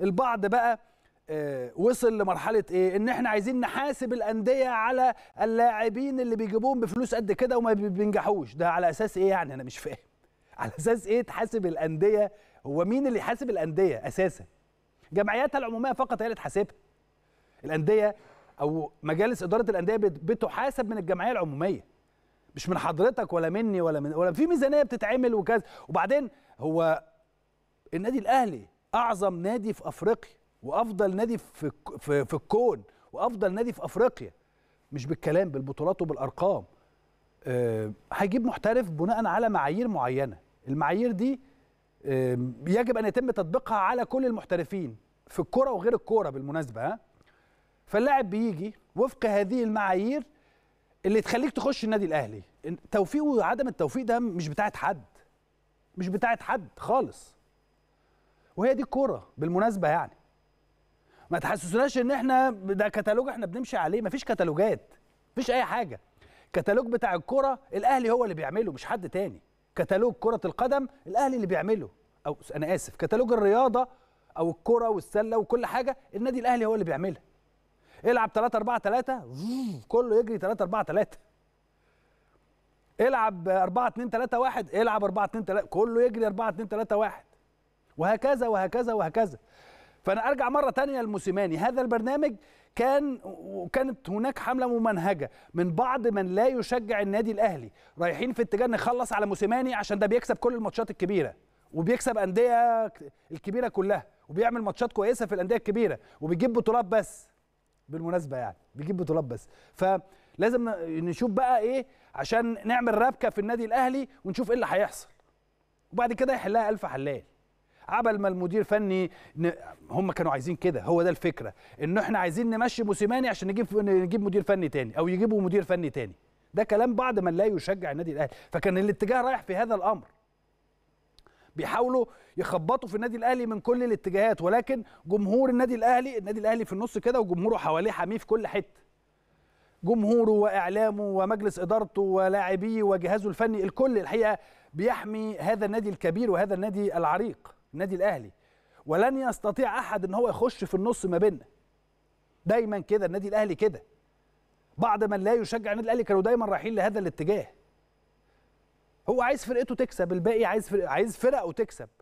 البعض بقى آه، وصل لمرحله ايه ان احنا عايزين نحاسب الانديه على اللاعبين اللي بيجيبوهم بفلوس قد كده وما بينجحوش ده على اساس ايه يعني انا مش فاهم على اساس ايه تحاسب الانديه هو مين اللي يحاسب الانديه اساسا جمعياتها العموميه فقط هي اللي تحاسبها الانديه او مجالس اداره الانديه بتحاسب من الجمعيه العموميه مش من حضرتك ولا مني ولا من ولا في ميزانيه بتتعمل وكذا وبعدين هو النادي الاهلي اعظم نادي في افريقيا وافضل نادي في في, في الكون وافضل نادي في افريقيا مش بالكلام بالبطولات وبالارقام أه هيجيب محترف بناء على معايير معينه المعايير دي أه يجب ان يتم تطبيقها على كل المحترفين في الكوره وغير الكوره بالمناسبه ها فاللاعب بيجي وفق هذه المعايير اللي تخليك تخش النادي الاهلي التوفيق وعدم التوفيق ده مش بتاعه حد مش بتاعه حد خالص وهي دي الكوره بالمناسبه يعني ما تحسسوناش ان احنا ده كتالوج احنا بنمشي عليه مفيش كتالوجات مفيش اي حاجه كتالوج بتاع الكره الاهلي هو اللي بيعمله مش حد تاني كتالوج كره القدم الاهلي اللي بيعمله او انا اسف كتالوج الرياضه او الكره والسله وكل حاجه النادي الاهلي هو اللي بيعملها العب 3 4 3 كله يجري 3 4 3 العب 4 2 3 1 العب 4 2 3 كله يجري 4 2 3 1 وهكذا وهكذا وهكذا فانا ارجع مره تانية لموسيماني هذا البرنامج كان وكانت هناك حمله ممنهجه من بعض من لا يشجع النادي الاهلي رايحين في اتجاه نخلص على موسيماني عشان ده بيكسب كل الماتشات الكبيره وبيكسب انديه الكبيره كلها وبيعمل ماتشات كويسه في الانديه الكبيره وبيجيب بطولات بس بالمناسبه يعني بيجيب بطولات بس فلازم نشوف بقى ايه عشان نعمل رابكه في النادي الاهلي ونشوف ايه اللي هيحصل وبعد كده يحلها الف حلال عبل ما المدير فني هم كانوا عايزين كده هو ده الفكره ان احنا عايزين نمشي موسيماني عشان نجيب نجيب مدير فني تاني او يجيبوا مدير فني تاني ده كلام بعد من لا يشجع النادي الاهلي فكان الاتجاه رايح في هذا الامر بيحاولوا يخبطوا في النادي الاهلي من كل الاتجاهات ولكن جمهور النادي الاهلي النادي الاهلي في النص كده وجمهوره حواليه حميه في كل حته جمهوره واعلامه ومجلس ادارته ولاعبيه وجهازه الفني الكل الحقيقه بيحمي هذا النادي الكبير وهذا النادي العريق النادي الاهلي ولن يستطيع احد ان هو يخش في النص ما بيننا دايما كده النادي الاهلي كده بعض من لا يشجع النادي الاهلي كانوا دايما رايحين لهذا الاتجاه هو عايز فرقته تكسب الباقي عايز فرق عايز فرقه تكسب